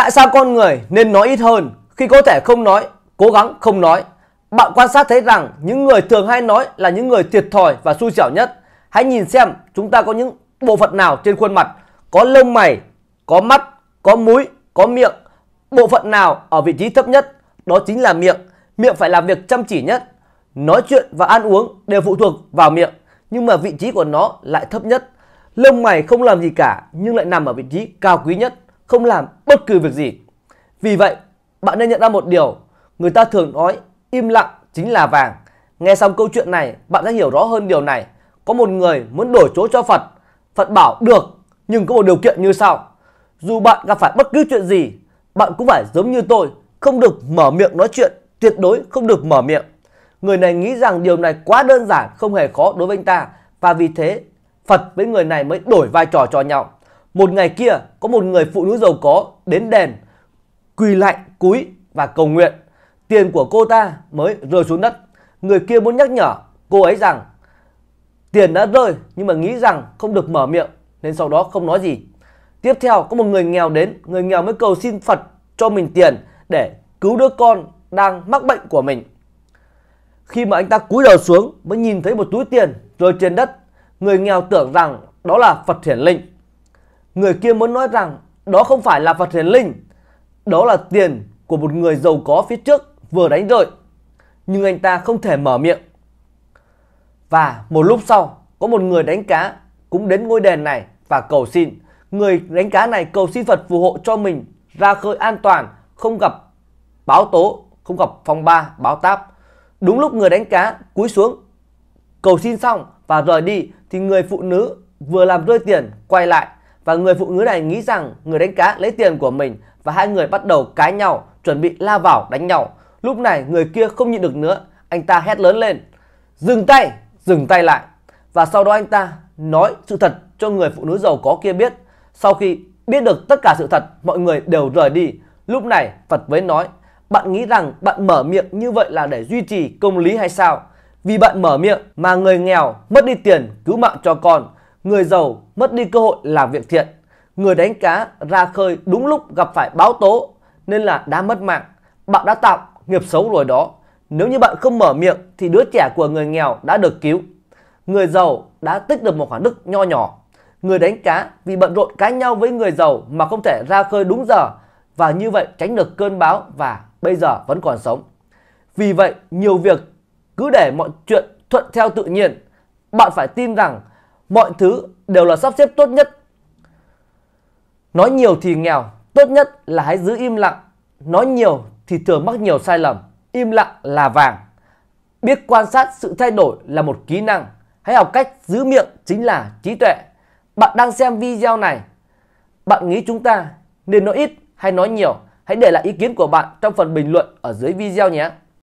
Tại sao con người nên nói ít hơn khi có thể không nói, cố gắng không nói? Bạn quan sát thấy rằng những người thường hay nói là những người thiệt thòi và xui xẻo nhất. Hãy nhìn xem chúng ta có những bộ phận nào trên khuôn mặt, có lông mày, có mắt, có mũi, có miệng. Bộ phận nào ở vị trí thấp nhất, đó chính là miệng. Miệng phải làm việc chăm chỉ nhất. Nói chuyện và ăn uống đều phụ thuộc vào miệng, nhưng mà vị trí của nó lại thấp nhất. Lông mày không làm gì cả nhưng lại nằm ở vị trí cao quý nhất không làm bất cứ việc gì. Vì vậy, bạn nên nhận ra một điều, người ta thường nói im lặng chính là vàng. Nghe xong câu chuyện này, bạn sẽ hiểu rõ hơn điều này. Có một người muốn đổi chỗ cho Phật, Phật bảo được, nhưng có một điều kiện như sau. Dù bạn gặp phải bất cứ chuyện gì, bạn cũng phải giống như tôi, không được mở miệng nói chuyện, tuyệt đối không được mở miệng. Người này nghĩ rằng điều này quá đơn giản, không hề khó đối với anh ta và vì thế Phật với người này mới đổi vai trò cho nhau. Một ngày kia có một người phụ nữ giàu có đến đền, quỳ lạnh cúi và cầu nguyện. Tiền của cô ta mới rơi xuống đất. Người kia muốn nhắc nhở cô ấy rằng tiền đã rơi nhưng mà nghĩ rằng không được mở miệng nên sau đó không nói gì. Tiếp theo có một người nghèo đến, người nghèo mới cầu xin Phật cho mình tiền để cứu đứa con đang mắc bệnh của mình. Khi mà anh ta cúi đầu xuống mới nhìn thấy một túi tiền rơi trên đất, người nghèo tưởng rằng đó là Phật hiển linh. Người kia muốn nói rằng đó không phải là vật hiền linh, đó là tiền của một người giàu có phía trước vừa đánh rơi. Nhưng anh ta không thể mở miệng. Và một lúc sau, có một người đánh cá cũng đến ngôi đền này và cầu xin. Người đánh cá này cầu xin Phật phù hộ cho mình ra khơi an toàn, không gặp báo tố, không gặp phong ba, báo táp. Đúng lúc người đánh cá cúi xuống, cầu xin xong và rời đi thì người phụ nữ vừa làm rơi tiền quay lại và người phụ nữ này nghĩ rằng người đánh cá lấy tiền của mình và hai người bắt đầu cãi nhau, chuẩn bị la vào đánh nhau. Lúc này người kia không nhịn được nữa, anh ta hét lớn lên, dừng tay, dừng tay lại. Và sau đó anh ta nói sự thật cho người phụ nữ giàu có kia biết. Sau khi biết được tất cả sự thật, mọi người đều rời đi. Lúc này Phật mới nói, bạn nghĩ rằng bạn mở miệng như vậy là để duy trì công lý hay sao? Vì bạn mở miệng mà người nghèo mất đi tiền cứu mạng cho con Người giàu mất đi cơ hội làm việc thiện. Người đánh cá ra khơi đúng lúc gặp phải báo tố nên là đã mất mạng. Bạn đã tạo nghiệp xấu rồi đó. Nếu như bạn không mở miệng thì đứa trẻ của người nghèo đã được cứu. Người giàu đã tích được một khoản đức nho nhỏ. Người đánh cá vì bận rộn cãi nhau với người giàu mà không thể ra khơi đúng giờ và như vậy tránh được cơn báo và bây giờ vẫn còn sống. Vì vậy, nhiều việc cứ để mọi chuyện thuận theo tự nhiên. Bạn phải tin rằng mọi thứ đều là sắp xếp tốt nhất. Nói nhiều thì nghèo, tốt nhất là hãy giữ im lặng. Nói nhiều thì thường mắc nhiều sai lầm, im lặng là vàng. Biết quan sát sự thay đổi là một kỹ năng, hãy học cách giữ miệng chính là trí tuệ. Bạn đang xem video này, bạn nghĩ chúng ta nên nói ít hay nói nhiều? Hãy để lại ý kiến của bạn trong phần bình luận ở dưới video nhé.